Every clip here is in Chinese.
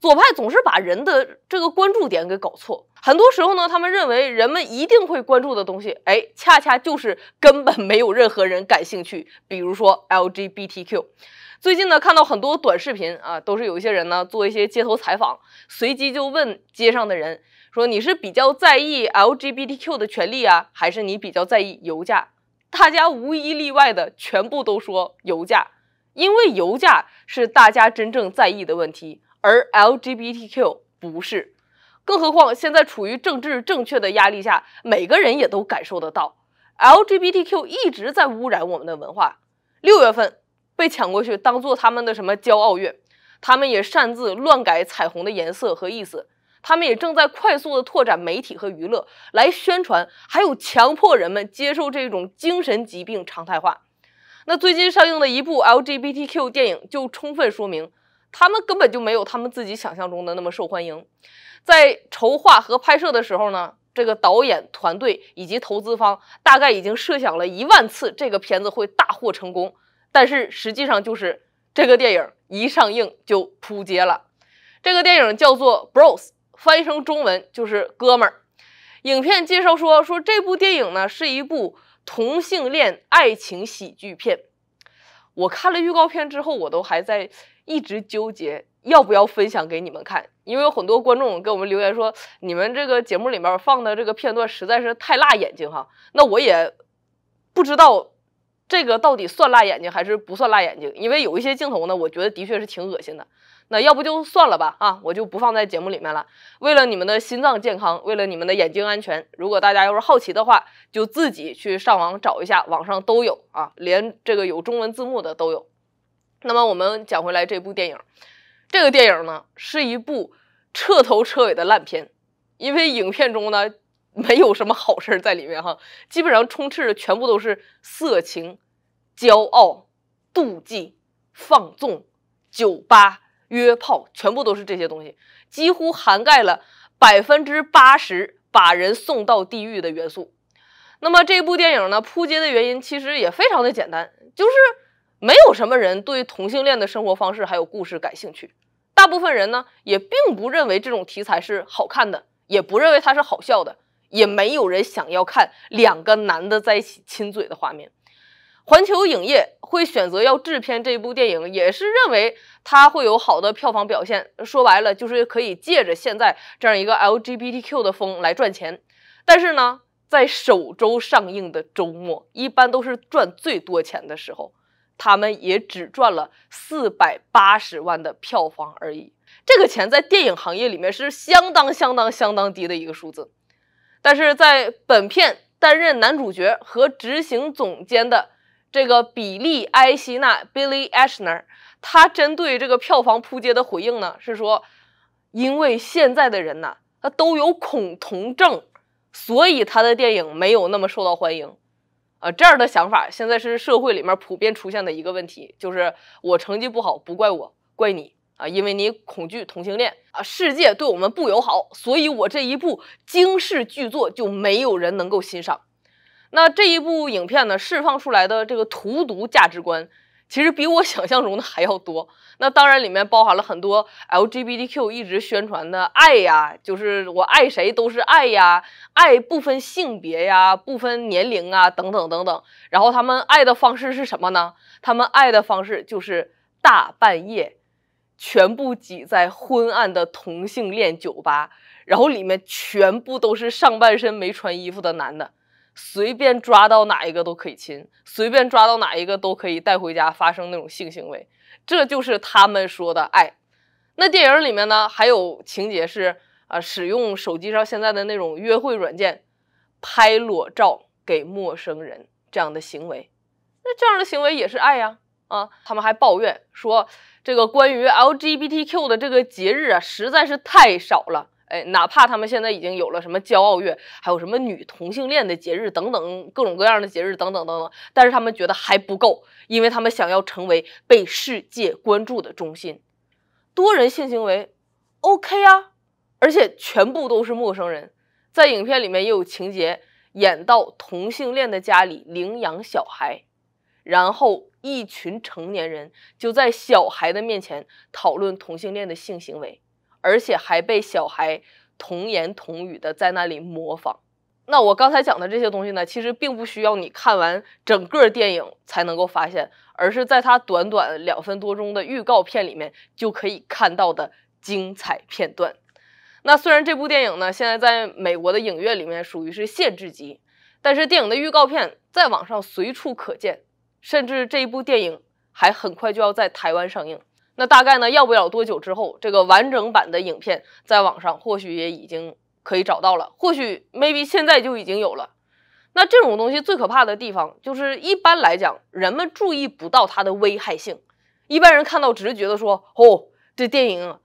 左派总是把人的这个关注点给搞错，很多时候呢，他们认为人们一定会关注的东西，哎，恰恰就是根本没有任何人感兴趣。比如说 LGBTQ，最近呢，看到很多短视频啊，都是有一些人呢做一些街头采访，随机就问街上的人说：“你是比较在意 LGBTQ 的权利啊，还是你比较在意油价？”大家无一例外的全部都说油价，因为油价是大家真正在意的问题。而 LGBTQ 不是，更何况现在处于政治正确的压力下，每个人也都感受得到，LGBTQ 一直在污染我们的文化。六月份被抢过去当做他们的什么骄傲月，他们也擅自乱改彩虹的颜色和意思，他们也正在快速的拓展媒体和娱乐来宣传，还有强迫人们接受这种精神疾病常态化。那最近上映的一部 LGBTQ 电影就充分说明。他们根本就没有他们自己想象中的那么受欢迎。在筹划和拍摄的时候呢，这个导演团队以及投资方大概已经设想了一万次这个片子会大获成功，但是实际上就是这个电影一上映就扑街了。这个电影叫做《b r o s 翻译成中文就是“哥们儿”。影片介绍说说这部电影呢是一部同性恋爱情喜剧片。我看了预告片之后，我都还在。一直纠结要不要分享给你们看，因为有很多观众给我们留言说，你们这个节目里面放的这个片段实在是太辣眼睛哈。那我也不知道这个到底算辣眼睛还是不算辣眼睛，因为有一些镜头呢，我觉得的确是挺恶心的。那要不就算了吧啊，我就不放在节目里面了。为了你们的心脏健康，为了你们的眼睛安全，如果大家要是好奇的话，就自己去上网找一下，网上都有啊，连这个有中文字幕的都有。那么我们讲回来这部电影，这个电影呢是一部彻头彻尾的烂片，因为影片中呢没有什么好事儿在里面哈，基本上充斥的全部都是色情、骄傲、妒忌、放纵、酒吧、约炮，全部都是这些东西，几乎涵盖了百分之八十把人送到地狱的元素。那么这部电影呢扑街的原因其实也非常的简单，就是。没有什么人对同性恋的生活方式还有故事感兴趣，大部分人呢也并不认为这种题材是好看的，也不认为它是好笑的，也没有人想要看两个男的在一起亲嘴的画面。环球影业会选择要制片这部电影，也是认为它会有好的票房表现。说白了，就是可以借着现在这样一个 LGBTQ 的风来赚钱。但是呢，在首周上映的周末，一般都是赚最多钱的时候。他们也只赚了四百八十万的票房而已，这个钱在电影行业里面是相当相当相当低的一个数字。但是在本片担任男主角和执行总监的这个比利埃希纳 （Billy Ashner），他针对这个票房扑街的回应呢，是说，因为现在的人呢，他都有恐同症，所以他的电影没有那么受到欢迎。啊，这样的想法现在是社会里面普遍出现的一个问题，就是我成绩不好不怪我，怪你啊，因为你恐惧同性恋啊，世界对我们不友好，所以我这一部惊世巨作就没有人能够欣赏。那这一部影片呢，释放出来的这个荼毒价值观。其实比我想象中的还要多。那当然，里面包含了很多 LGBTQ 一直宣传的爱呀，就是我爱谁都是爱呀，爱不分性别呀，不分年龄啊，等等等等。然后他们爱的方式是什么呢？他们爱的方式就是大半夜，全部挤在昏暗的同性恋酒吧，然后里面全部都是上半身没穿衣服的男的。随便抓到哪一个都可以亲，随便抓到哪一个都可以带回家发生那种性行为，这就是他们说的爱。那电影里面呢，还有情节是啊，使用手机上现在的那种约会软件，拍裸照给陌生人这样的行为，那这样的行为也是爱呀啊。他们还抱怨说，这个关于 LGBTQ 的这个节日啊，实在是太少了。哎，哪怕他们现在已经有了什么骄傲月，还有什么女同性恋的节日等等各种各样的节日等等等等，但是他们觉得还不够，因为他们想要成为被世界关注的中心。多人性行为，OK 啊，而且全部都是陌生人。在影片里面也有情节，演到同性恋的家里领养小孩，然后一群成年人就在小孩的面前讨论同性恋的性行为。而且还被小孩童言童语的在那里模仿。那我刚才讲的这些东西呢，其实并不需要你看完整个电影才能够发现，而是在它短短两分多钟的预告片里面就可以看到的精彩片段。那虽然这部电影呢，现在在美国的影院里面属于是限制级，但是电影的预告片在网上随处可见，甚至这一部电影还很快就要在台湾上映。那大概呢，要不了多久之后，这个完整版的影片在网上或许也已经可以找到了，或许 maybe 现在就已经有了。那这种东西最可怕的地方，就是一般来讲，人们注意不到它的危害性。一般人看到，只是觉得说，哦，这电影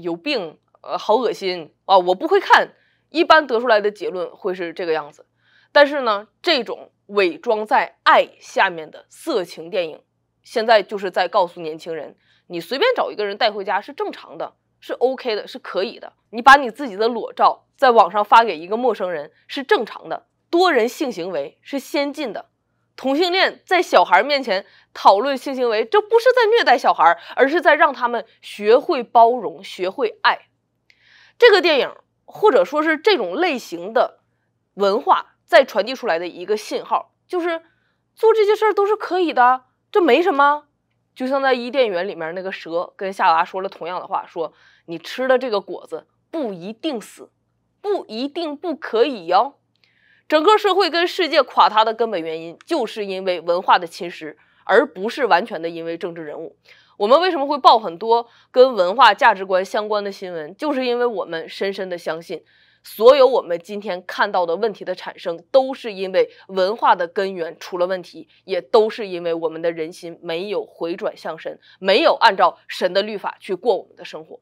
有病，呃，好恶心啊，我不会看。一般得出来的结论会是这个样子。但是呢，这种伪装在爱下面的色情电影，现在就是在告诉年轻人。你随便找一个人带回家是正常的，是 OK 的，是可以的。你把你自己的裸照在网上发给一个陌生人是正常的，多人性行为是先进的。同性恋在小孩面前讨论性行为，这不是在虐待小孩，而是在让他们学会包容，学会爱。这个电影或者说是这种类型的文化在传递出来的一个信号，就是做这些事儿都是可以的，这没什么。就像在伊甸园里面那个蛇跟夏娃说了同样的话，说你吃的这个果子不一定死，不一定不可以哟。整个社会跟世界垮塌的根本原因，就是因为文化的侵蚀，而不是完全的因为政治人物。我们为什么会报很多跟文化价值观相关的新闻，就是因为我们深深的相信。所有我们今天看到的问题的产生，都是因为文化的根源出了问题，也都是因为我们的人心没有回转向神，没有按照神的律法去过我们的生活。